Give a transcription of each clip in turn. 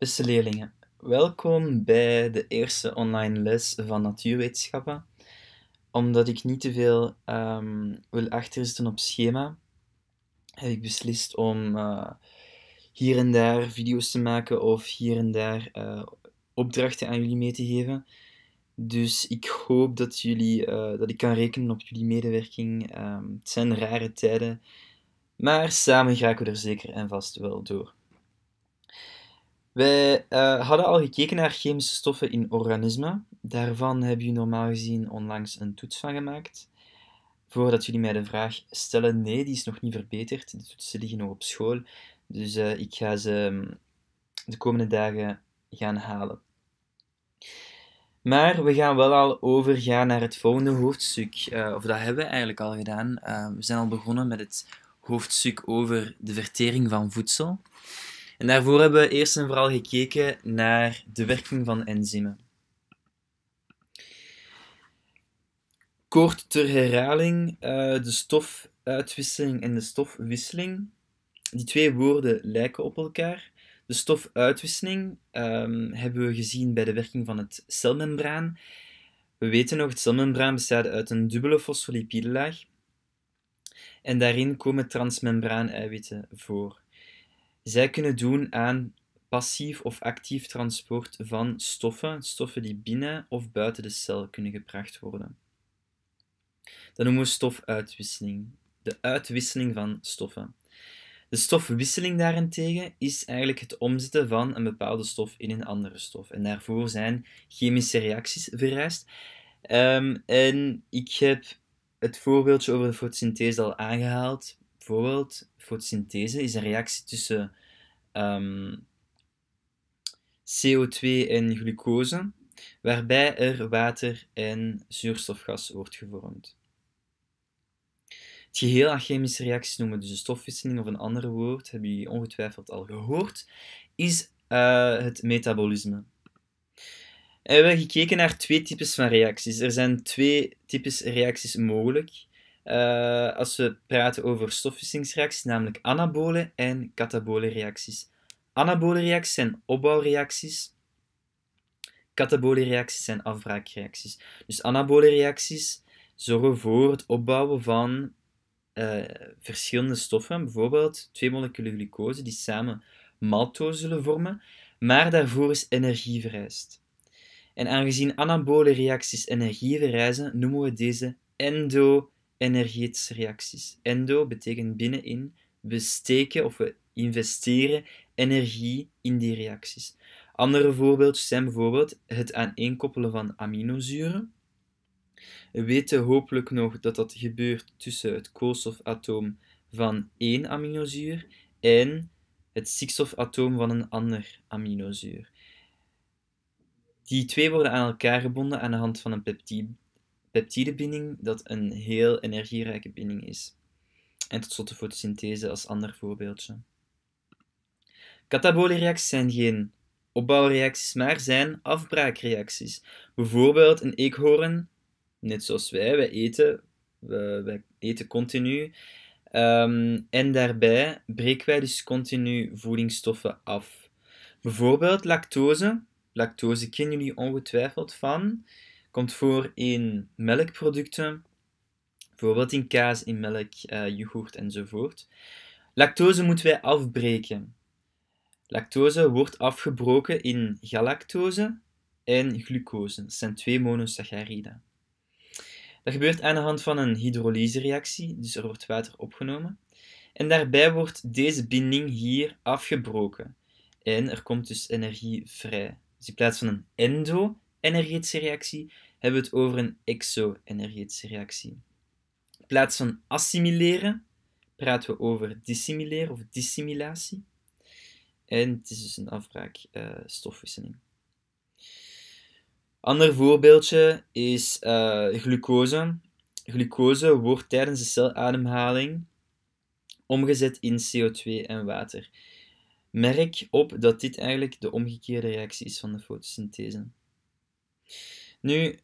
Beste leerlingen, welkom bij de eerste online les van natuurwetenschappen. Omdat ik niet te veel um, wil achterzitten op schema, heb ik beslist om eh, hier en daar video's te maken of hier en daar eh, opdrachten aan jullie mee te geven. Dus ik hoop dat, jullie, eh, dat ik kan rekenen op jullie medewerking. Ehm, het zijn rare tijden, maar samen geraken we er zeker en vast wel door. Wij eh, hadden al gekeken naar chemische stoffen in organismen. Daarvan hebben jullie normaal gezien onlangs een toets van gemaakt. Voordat jullie mij de vraag stellen, nee, die is nog niet verbeterd. De toetsen liggen nog op school. Dus eh, ik ga ze mm, de komende dagen gaan halen. Maar we gaan wel al overgaan naar het volgende hoofdstuk. Eh, of dat hebben we eigenlijk al gedaan. we zijn al begonnen met het hoofdstuk over de vertering van voedsel. En daarvoor hebben we eerst en vooral gekeken naar de werking van enzymen. Kort ter herhaling, eh, de stofuitwisseling en de stofwisseling. Die twee woorden lijken op elkaar. De stofuitwisseling ehm, hebben we gezien bij de werking van het celmembraan. We weten nog, het celmembraan bestaat uit een dubbele fosfolipidelaag. En daarin komen transmembraan-eiwitten voor zij kunnen doen aan passief of actief transport van stoffen, stoffen die binnen of buiten de cel kunnen gebracht worden. Dat noemen we stofuitwisseling, de uitwisseling van stoffen. De stofwisseling daarentegen is eigenlijk het omzetten van een bepaalde stof in een andere stof. En daarvoor zijn chemische reacties vereist. Ehm, en ik heb het voorbeeldje over de fotosynthese al aangehaald bijvoorbeeld fotosynthese is een reactie tussen ehm, CO2 en glucose, waarbij er water en zuurstofgas wordt gevormd. Het geheel aan chemische reacties noemen we dus een stofwisseling of een ander woord, heb je ongetwijfeld al gehoord, is eh, het metabolisme. En we hebben gekeken naar twee types van reacties. Er zijn twee types reacties mogelijk. Eh, als we praten over stofwisselingsreacties, namelijk anabole en katabole reacties. Anabole reacties zijn opbouwreacties, katabole reacties zijn afbraakreacties. Dus anabole reacties zorgen voor het opbouwen van eh, verschillende stoffen, bijvoorbeeld twee moleculen glucose die samen maltose zullen vormen, maar daarvoor is energie vereist. En aangezien anabole reacties energie vereisen, noemen we deze endo energetische reacties. Endo betekent binnenin. We steken of we investeren energie in die reacties. Andere voorbeeldjes zijn bijvoorbeeld het aaneenkoppelen van aminozuren. We weten hopelijk nog dat dat gebeurt tussen het koolstofatoom van één aminozuur en het stikstofatoom van een ander aminozuur. Die twee worden aan elkaar gebonden aan de hand van een peptide peptidebinding dat een heel energierijke binding is. En tot slot de fotosynthese als ander voorbeeldje. Katabolyse-reacties zijn geen opbouwreacties, maar zijn afbraakreacties. Bijvoorbeeld een eekhoorn, net zoals wij, wij eten, we eten continu. Ehm, en daarbij breken wij dus continu voedingsstoffen af. Bijvoorbeeld lactose. Lactose kennen jullie ongetwijfeld van komt voor in melkproducten, bijvoorbeeld in kaas, in melk, uh, yoghurt enzovoort. Lactose moeten wij afbreken. Lactose wordt afgebroken in galactose en glucose. Dat zijn twee monosacchariden. Dat gebeurt aan de hand van een hydrolysereactie, dus er wordt water opgenomen. En daarbij wordt deze binding hier afgebroken. En er komt dus energie vrij. Dus in plaats van een endo energetische reactie hebben we het over een exo-energetische reactie. In plaats van assimileren praten we over dissimileren of dissimilatie. En het is dus een afbraak uh, stofwisseling. Ander voorbeeldje is eh, glucose. Glucose wordt tijdens de celademhaling omgezet in CO2 en water. Merk op dat dit eigenlijk de omgekeerde reactie is van de fotosynthese. Nu,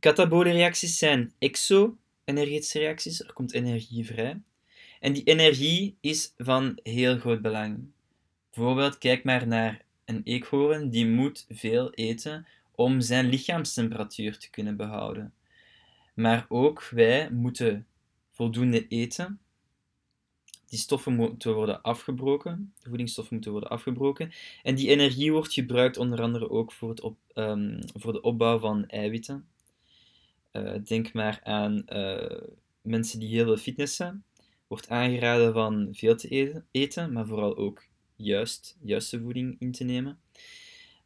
katabole reacties zijn exo-energetische reacties. Er komt energie vrij. En die energie is van heel groot belang. Bijvoorbeeld, kijk maar naar een eekhoorn die moet veel eten om zijn lichaamstemperatuur te kunnen behouden. Maar ook wij moeten voldoende eten die stoffen moeten worden afgebroken, de voedingsstoffen moeten worden afgebroken. En die energie wordt gebruikt onder andere ook voor, het op, ehm, voor de opbouw van eiwitten. Uh, denk maar aan uh, mensen die heel veel fitnessen. Wordt aangeraden van veel te eten, maar vooral ook juist, juiste voeding in te nemen.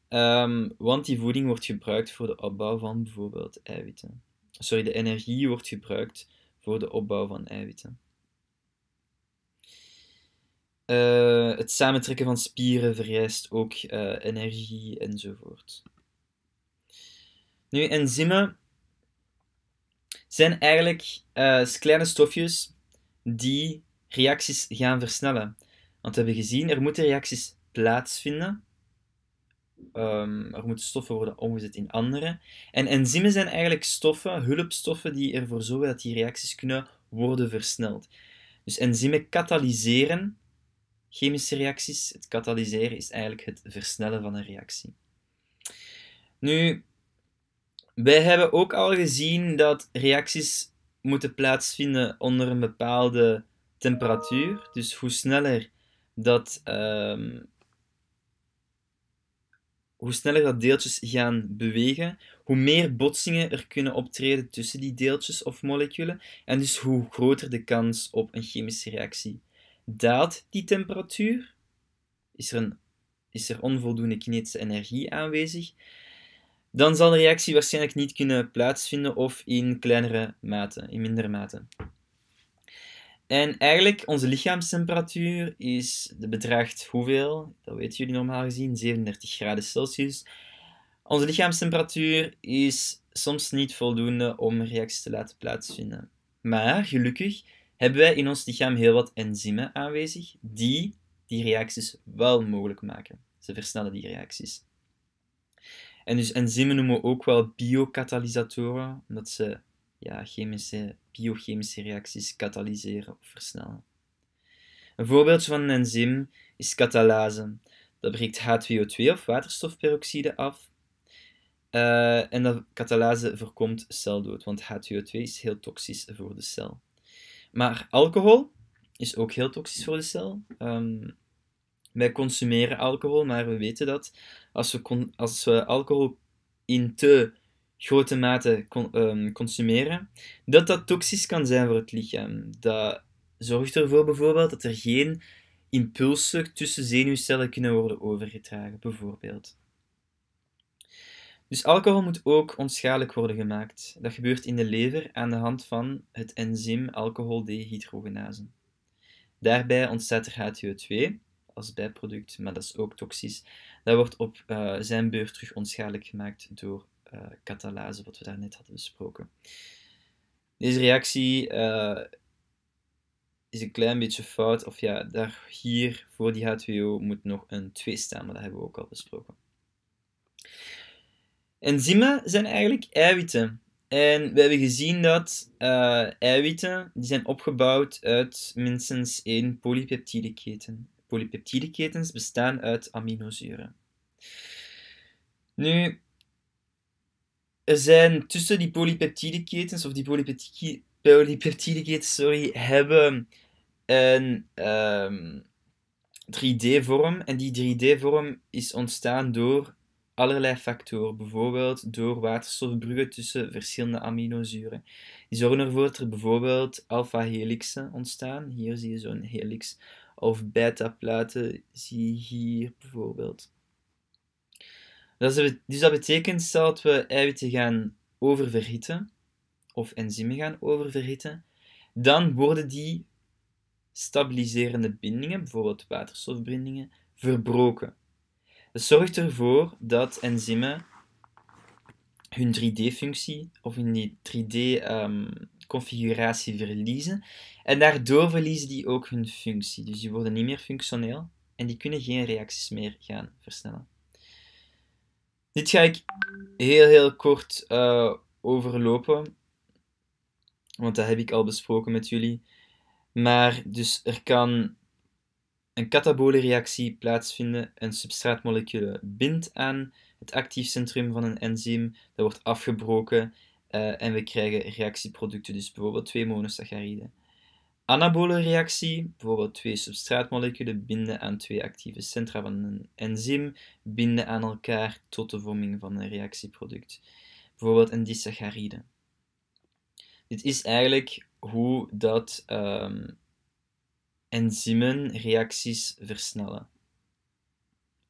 Um, want die voeding wordt gebruikt voor de opbouw van bijvoorbeeld eiwitten. Sorry, de energie wordt gebruikt voor de opbouw van eiwitten. Eh, het samentrekken van spieren vereist ook eh, energie enzovoort. Nu, enzymen zijn eigenlijk eh, kleine stofjes die reacties gaan versnellen. Want we hebben gezien, er moeten reacties plaatsvinden. Ehm, er moeten stoffen worden omgezet in andere. En enzymen zijn eigenlijk stoffen, hulpstoffen, die ervoor zorgen dat die reacties kunnen worden versneld. Dus enzymen katalyseren chemische reacties. Het katalyseren is eigenlijk het versnellen van een reactie. Nu, wij hebben ook al gezien dat reacties moeten plaatsvinden onder een bepaalde temperatuur. Dus hoe sneller dat, ehm, hoe sneller dat deeltjes gaan bewegen, hoe meer botsingen er kunnen optreden tussen die deeltjes of moleculen. En dus hoe groter de kans op een chemische reactie daalt die temperatuur, is er, een, is er onvoldoende kinetische energie aanwezig, dan zal de reactie waarschijnlijk niet kunnen plaatsvinden of in kleinere mate, in mindere mate. En eigenlijk, onze lichaamstemperatuur is, de bedraagt hoeveel? Dat weten jullie normaal gezien, 37 graden Celsius. Onze lichaamstemperatuur is soms niet voldoende om reacties te laten plaatsvinden. Maar gelukkig hebben wij in ons lichaam heel wat enzymen aanwezig die die reacties wel mogelijk maken. Ze versnellen die reacties. En dus enzymen noemen we ook wel biocatalysatoren, omdat ze ja, chemische, biochemische reacties katalyseren of versnellen. Een voorbeeldje van een enzym is catalase. Dat breekt H2O2 of waterstofperoxide af. Eh, en dat catalase voorkomt celdood, want H2O2 is heel toxisch voor de cel. Maar alcohol is ook heel toxisch voor de cel. Ehm, wij consumeren alcohol, maar we weten dat als we, als we alcohol in te grote mate ehm, consumeren, dat dat toxisch kan zijn voor het lichaam. Dat zorgt ervoor bijvoorbeeld dat er geen impulsen tussen zenuwcellen kunnen worden overgedragen, bijvoorbeeld. Dus alcohol moet ook onschadelijk worden gemaakt. Dat gebeurt in de lever aan de hand van het enzym alcoholdehydrogenase. Daarbij ontstaat er HTO2 als bijproduct, maar dat is ook toxisch. Dat wordt op eh, zijn beurt terug onschadelijk gemaakt door eh, catalase, wat we daarnet hadden besproken. Deze reactie eh, is een klein beetje fout, of ja, daar, hier voor die H2O moet nog een 2 staan, maar dat hebben we ook al besproken. Enzymen zijn eigenlijk eiwitten. En we hebben gezien dat eh, eiwitten die zijn opgebouwd uit minstens één polypeptide keten. Polypeptide ketens bestaan uit aminozuren. Nu, er zijn tussen die polypeptide ketens, of die polypeptide, ketens, sorry, hebben een 3D-vorm. Ehm, en die 3D-vorm is ontstaan door allerlei factoren, bijvoorbeeld door waterstofbruggen tussen verschillende aminozuren. Die zorgen ervoor dat er bijvoorbeeld alpha-helixen ontstaan. Hier zie je zo'n helix. Of beta-platen zie je hier bijvoorbeeld. Dus dat betekent, zodat dat we eiwitten gaan oververhitten, of enzymen gaan oververhitten, dan worden die stabiliserende bindingen, bijvoorbeeld waterstofbindingen, verbroken. Het zorgt ervoor dat enzymen hun 3D-functie of hun 3D-configuratie ehm, verliezen. En daardoor verliezen die ook hun functie. Dus die worden niet meer functioneel en die kunnen geen reacties meer gaan versnellen. Dit ga ik heel heel kort eh, overlopen, want dat heb ik al besproken met jullie. Maar dus er kan een katabole reactie plaatsvinden. Een substraatmolecuul bindt aan het actief centrum van een enzym, dat wordt afgebroken eh, en we krijgen reactieproducten, dus bijvoorbeeld twee monosacchariden. Anabole reactie, bijvoorbeeld twee substraatmoleculen binden aan twee actieve centra van een enzym, binden aan elkaar tot de vorming van een reactieproduct. Bijvoorbeeld een disaccharide. Dit is eigenlijk hoe dat ehm, enzymen reacties versnellen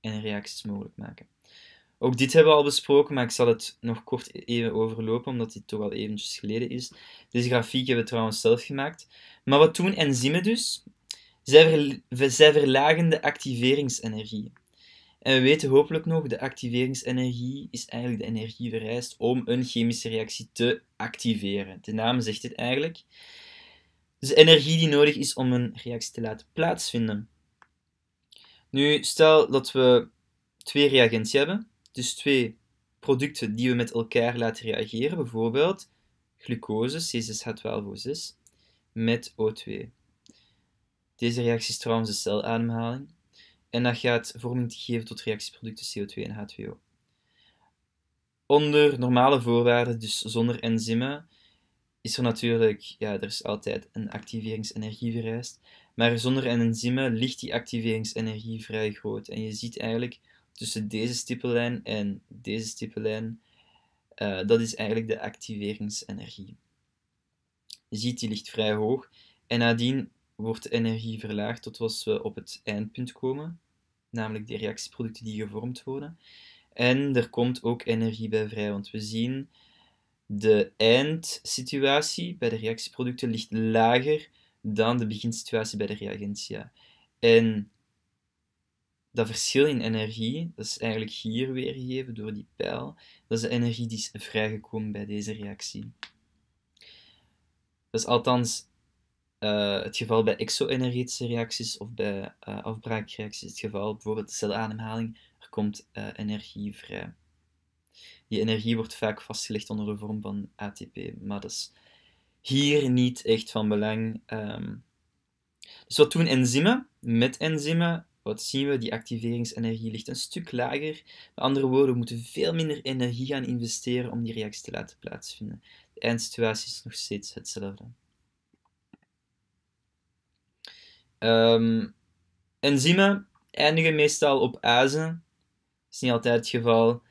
en reacties mogelijk maken. Ook dit hebben we al besproken, maar ik zal het nog kort e- even overlopen, omdat dit toch al eventjes geleden is. Deze grafiek hebben we trouwens zelf gemaakt. Maar wat doen enzymen dus? Zij, verlagen de activeringsenergie. En we weten hopelijk nog, de activeringsenergie is eigenlijk de energie vereist om een chemische reactie te activeren. De naam zegt dit eigenlijk. Dus energie die nodig is om een reactie te laten plaatsvinden. Nu, stel dat we twee reagentie hebben, dus twee producten die we met elkaar laten reageren, bijvoorbeeld glucose, C6H12O6, met O2. Deze reactie is trouwens de celademhaling. En dat gaat vorming geven tot reactieproducten CO2 en H2O. Onder normale voorwaarden, dus zonder enzymen, is er natuurlijk, ja, er is altijd een activeringsenergie vereist. Maar zonder een enzyme ligt die activeringsenergie vrij groot. En je ziet eigenlijk tussen deze stippellijn en deze stippellijn, uh, dat is eigenlijk de activeringsenergie. Je ziet, die ligt vrij hoog. En nadien wordt de energie verlaagd tot als we op het eindpunt komen, namelijk de reactieproducten die gevormd worden. En er komt ook energie bij vrij, want we zien de eindsituatie bij de reactieproducten ligt lager dan de beginsituatie bij de reagentia. En dat verschil in energie, dat is eigenlijk hier weergegeven door die pijl, dat is de energie die is vrijgekomen bij deze reactie. Dat is althans eh, het geval bij exoenergetische reacties of bij eh, afbraakreacties. Het geval bijvoorbeeld de celademhaling, er komt eh, energie vrij je energie wordt vaak vastgelegd onder de vorm van ATP. Maar dat is hier niet echt van belang. Ehm. dus wat doen enzymen? Met enzymen, wat zien we? Die activeringsenergie ligt een stuk lager. Met andere woorden, we moeten veel minder energie gaan investeren om die reactie te laten plaatsvinden. De eindsituatie is nog steeds hetzelfde. Ehm, enzymen eindigen meestal op azen. Dat is niet altijd het geval.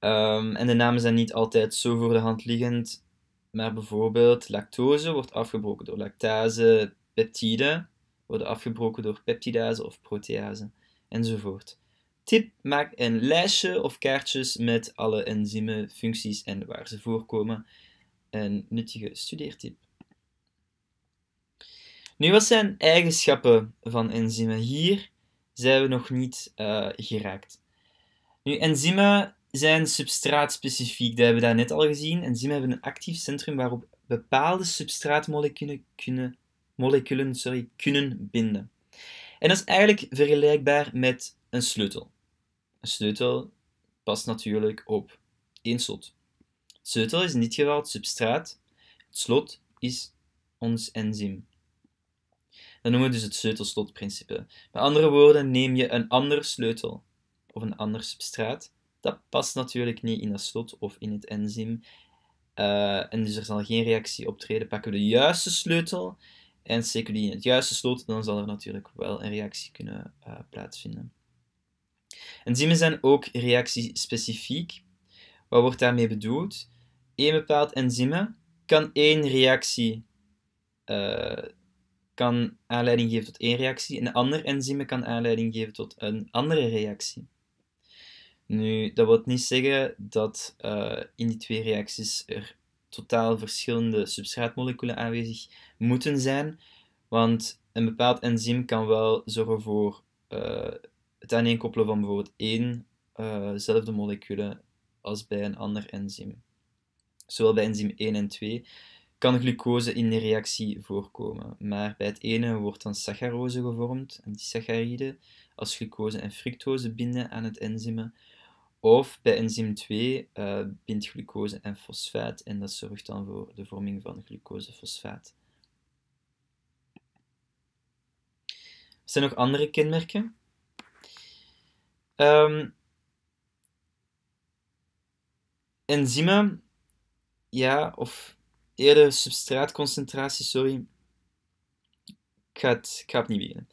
Ehm, en de namen zijn niet altijd zo voor de hand liggend, maar bijvoorbeeld lactose wordt afgebroken door lactase, peptiden worden afgebroken door peptidase of protease, enzovoort. Tip, maak een lijstje of kaartjes met alle enzymen, functies en waar ze voorkomen. Een nuttige studeertip. Nu, wat zijn eigenschappen van enzymen? Hier zijn we nog niet eh, geraakt. Nu, enzymen zijn substraatspecifiek, dat hebben we net al gezien. Enzymen hebben een actief centrum waarop bepaalde substraatmoleculen kunnen, moleculen, sorry, kunnen binden. En dat is eigenlijk vergelijkbaar met een sleutel. Een sleutel past natuurlijk op één slot. sleutel is in dit geval het substraat. Het slot is ons enzym. Dat noemen we dus het sleutelslotprincipe. Met andere woorden, neem je een andere sleutel of een ander substraat dat past natuurlijk niet in dat slot of in het enzym. Eh, en dus er zal geen reactie optreden. Pakken we de juiste sleutel en steken we die in het juiste slot, dan zal er natuurlijk wel een reactie kunnen eh, plaatsvinden. Enzymen zijn ook reactiespecifiek. Wat wordt daarmee bedoeld? Een bepaald enzym kan één reactie eh, kan aanleiding geven tot één reactie, en een ander enzym kan aanleiding geven tot een andere reactie. Nu, dat wil niet zeggen dat eh, in die twee reacties er totaal verschillende substraatmoleculen aanwezig moeten zijn, want een bepaald enzym kan wel zorgen voor eh, het aaneenkoppelen van bijvoorbeeld één uh, zelfde molecule als bij een ander enzym. Zowel bij enzym 1 en 2 kan glucose in de reactie voorkomen, maar bij het ene wordt dan saccharose gevormd en die saccharide als glucose en fructose binden aan het enzymen. Of bij enzym 2 eh, bindt glucose en fosfaat en dat zorgt dan voor de vorming van glucosefosfaat. Er zijn nog andere kenmerken? Um, enzymen, ja, of eerder substraatconcentratie, sorry. Ik ga, het, ik ga beginnen.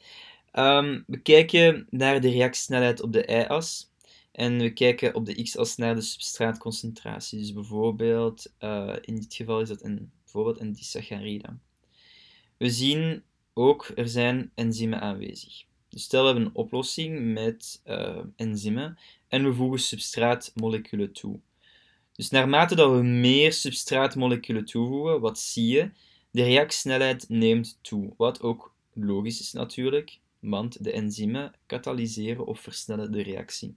Ehm, we kijken naar de reactiesnelheid op de y-as. En we kijken op de x-as naar de substraatconcentratie. Dus bijvoorbeeld, eh, in dit geval is dat een, bijvoorbeeld een disaccharide. We zien ook, er zijn enzymen aanwezig. Dus stel we hebben een oplossing met eh, enzymen en we voegen substraatmoleculen toe. Dus naarmate dat we meer substraatmoleculen toevoegen, wat zie je? De reactiesnelheid neemt toe, wat ook logisch is natuurlijk, want de enzymen katalyseren of versnellen de reactie.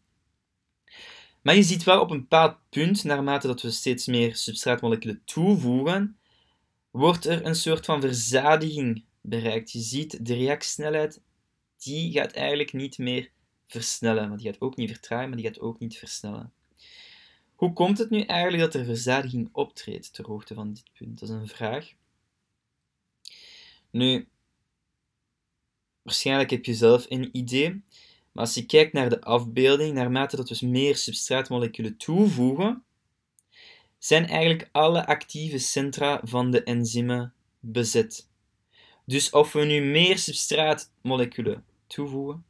Maar je ziet wel op een bepaald punt, naarmate dat we steeds meer substraatmoleculen toevoegen, wordt er een soort van verzadiging bereikt. Je ziet de reactiesnelheid, die gaat eigenlijk niet meer versnellen. Want die gaat ook niet vertragen, maar die gaat ook niet versnellen. Hoe komt het nu eigenlijk dat er verzadiging optreedt ter hoogte van dit punt? Dat is een vraag. Nu, waarschijnlijk heb je zelf een idee. Maar als je kijkt naar de afbeelding, naarmate dat we dus meer substraatmoleculen toevoegen, zijn eigenlijk alle actieve centra van de enzymen bezet. Dus of we nu meer substraatmoleculen toevoegen,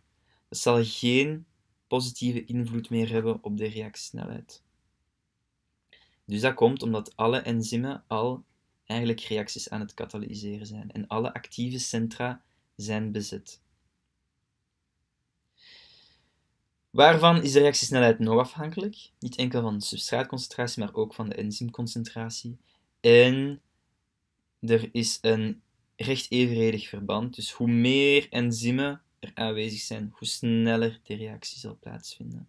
zal geen positieve invloed meer hebben op de reactiesnelheid. Dus dat komt omdat alle enzymen al eigenlijk reacties aan het katalyseren zijn en alle actieve centra zijn bezet. Waarvan is de reactiesnelheid nog afhankelijk? Niet enkel van de substraatconcentratie, maar ook van de enzymconcentratie. En er is een recht evenredig verband. Dus hoe meer enzymen er aanwezig zijn, hoe sneller de reactie zal plaatsvinden.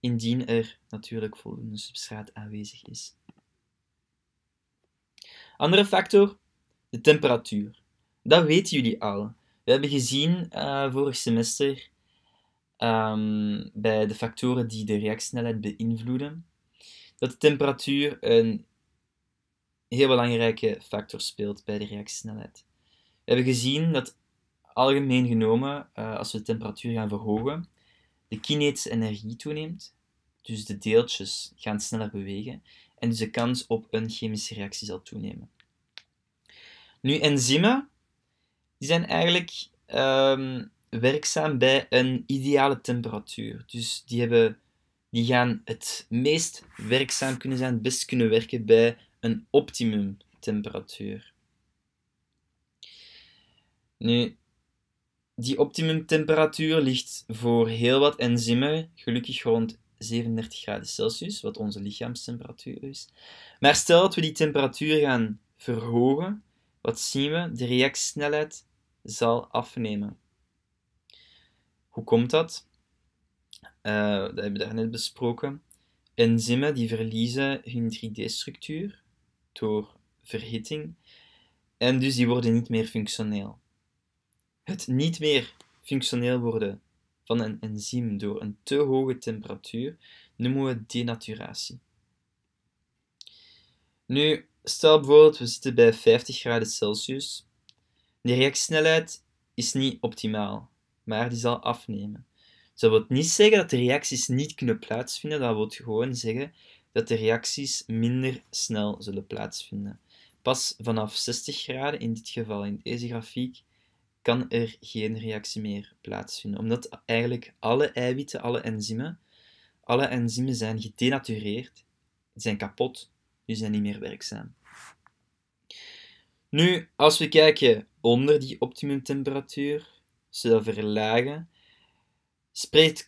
Indien er natuurlijk voldoende substraat aanwezig is. Andere factor, de temperatuur. Dat weten jullie al. We hebben gezien eh, vorig semester Ehm, bij de factoren die de reactiesnelheid beïnvloeden, dat de temperatuur een heel belangrijke factor speelt bij de reactiesnelheid. We hebben gezien dat algemeen genomen, eh, als we de temperatuur gaan verhogen, de kinetische energie toeneemt. Dus de deeltjes gaan sneller bewegen en dus de kans op een chemische reactie zal toenemen. Nu, enzymen die zijn eigenlijk ehm, werkzaam bij een ideale temperatuur. Dus die, hebben, die gaan het meest werkzaam kunnen zijn, het best kunnen werken bij een optimum temperatuur. Nu, die temperatuur ligt voor heel wat enzymen gelukkig rond 37 graden Celsius, wat onze lichaamstemperatuur is. Maar stel dat we die temperatuur gaan verhogen, wat zien we? De reactiesnelheid zal afnemen. Hoe komt dat? Uh, dat hebben we daarnet besproken. Enzymen die verliezen hun 3D-structuur door verhitting en dus die worden niet meer functioneel. Het niet meer functioneel worden van een enzym door een te hoge temperatuur noemen we denaturatie. Nu, stel bijvoorbeeld we zitten bij 50 graden Celsius. De reactiesnelheid is niet optimaal maar die zal afnemen. Dus dat wil niet zeggen dat de reacties niet kunnen plaatsvinden, dat wil gewoon zeggen dat de reacties minder snel zullen plaatsvinden. Pas vanaf 60 graden, in dit geval in deze grafiek, kan er geen reactie meer plaatsvinden. Omdat eigenlijk alle eiwitten, alle enzymen, alle enzymen zijn gedenatureerd, zijn kapot, Nu zijn niet meer werkzaam. Nu, als we kijken onder die optimumtemperatuur, zullen verlagen,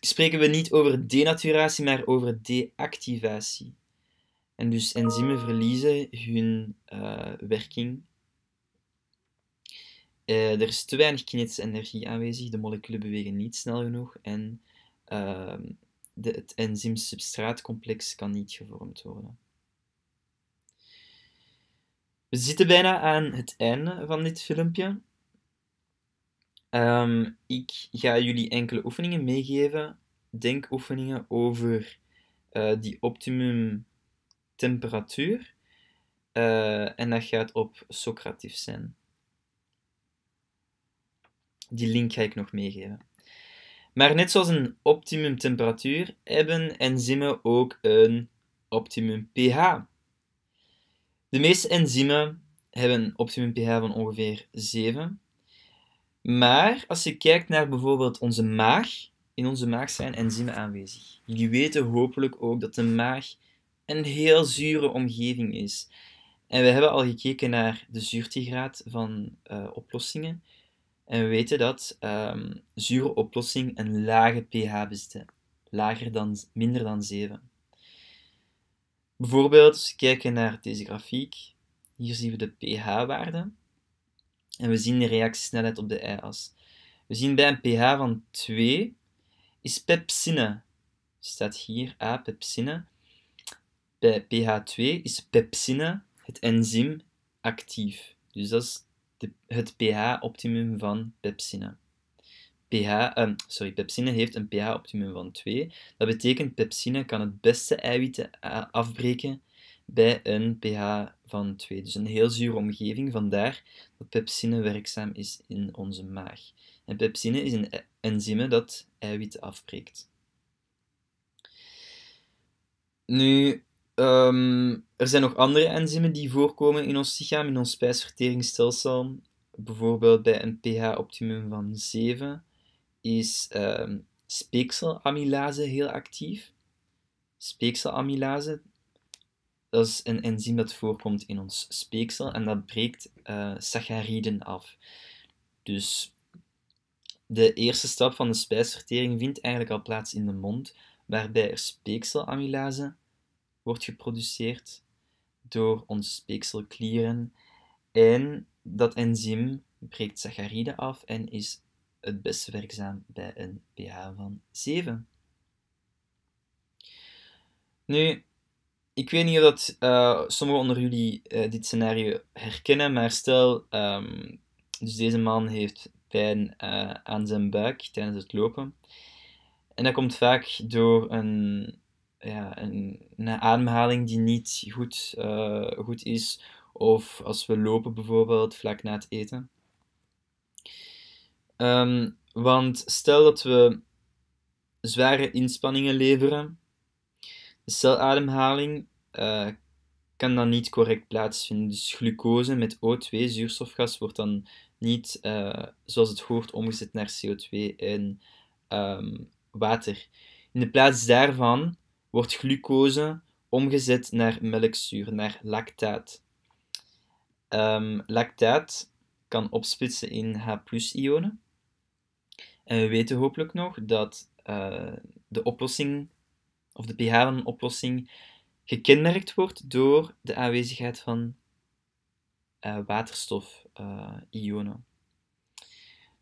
spreken we niet over denaturatie, maar over deactivatie. En dus enzymen verliezen hun eh, werking. Eh, er is te weinig kinetische energie aanwezig, de moleculen bewegen niet snel genoeg en ehm, de, het enzym-substraatcomplex kan niet gevormd worden. We zitten bijna aan het einde van dit filmpje. Ehm, ik ga jullie enkele oefeningen meegeven. Denkoefeningen over eh, die optimum temperatuur. Eh, en dat gaat op Socratief zijn. Die link ga ik nog meegeven. Maar net zoals een optimum temperatuur hebben enzymen ook een optimum pH. De meeste enzymen hebben een optimum pH van ongeveer 7. Maar als je kijkt naar bijvoorbeeld onze maag, in onze maag zijn enzymen aanwezig. Jullie weten hopelijk ook dat de maag een heel zure omgeving is. En we hebben al gekeken naar de zuurtegraad van eh, oplossingen. En we weten dat um, zure oplossingen een lage pH bezitten. Lager dan, minder dan 7. Bijvoorbeeld, als we kijken naar deze grafiek, hier zien we de pH-waarde. En we zien de reactiesnelheid op de y-as. We zien bij een pH van 2 is pepsine. Staat hier A, pepsine. Bij pH 2 is pepsine, het enzym, actief. Dus dat is het pH-optimum van pepsine. pH, ehm, sorry, pepsine heeft een pH-optimum van 2. Dat betekent pepsine kan het beste eiwitten afbreken bij een pH van 2. Dus een heel zure omgeving, vandaar dat pepsine werkzaam is in onze maag. En pepsine is een e- enzyme dat eiwit afbreekt. Nu, ehm, er zijn nog andere enzymen die voorkomen in ons lichaam, in ons spijsverteringsstelsel. Bijvoorbeeld bij een pH-optimum van 7 is um, speekselamylase heel actief. Speekselamylase dat is een enzym dat voorkomt in ons speeksel en dat breekt uh, sacchariden af. Dus de eerste stap van de spijsvertering vindt eigenlijk al plaats in de mond, waarbij er speekselamylase wordt geproduceerd door onze speekselklieren. En dat enzym breekt saccharide af en is het beste werkzaam bij een pH van 7. Nu, ik weet niet of dat, eh, sommigen onder jullie eh, dit scenario herkennen, maar stel, um, dus deze man heeft pijn eh, aan zijn buik tijdens het lopen. En dat komt vaak door een, ja, een, een ademhaling die niet goed, goed is, of als we lopen bijvoorbeeld vlak na het eten. Ehm, want stel dat we zware inspanningen leveren celademhaling eh, kan dan niet correct plaatsvinden. Dus glucose met O2, zuurstofgas, wordt dan niet eh, zoals het hoort omgezet naar CO2 en ehm, water. In de plaats daarvan wordt glucose omgezet naar melkzuur, naar lactaat. Ehm, lactaat kan opsplitsen in H+-ionen. En we weten hopelijk nog dat eh, de oplossing of de pH van een oplossing gekenmerkt wordt door de aanwezigheid van uh, eh, waterstofionen. Eh, uh,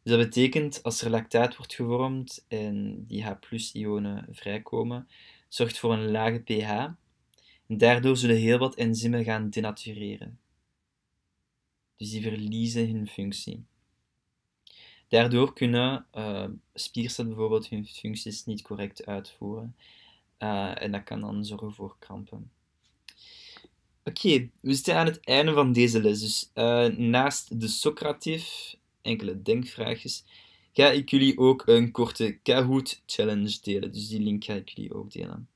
dus dat betekent als er lactaat wordt gevormd en die H-ionen vrijkomen, zorgt voor een lage pH. En daardoor zullen heel wat enzymen gaan denatureren. Dus die verliezen hun functie. Daardoor kunnen uh, spiercellen bijvoorbeeld hun functies niet correct uitvoeren. Eh, en dat kan dan zorgen voor krampen. Oké, we zitten aan het einde van deze les. Dus eh, naast de Socrative, enkele denkvraagjes, ga ik jullie ook een korte Kahoot challenge delen. Dus die link ga ik jullie ook delen.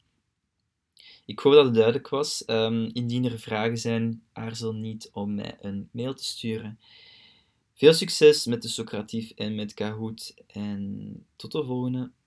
Ik hoop dat het duidelijk was. Ehm, indien er vragen zijn, aarzel niet om mij een mail te sturen. Veel succes met de Socratief en met Kahoot. En tot de volgende.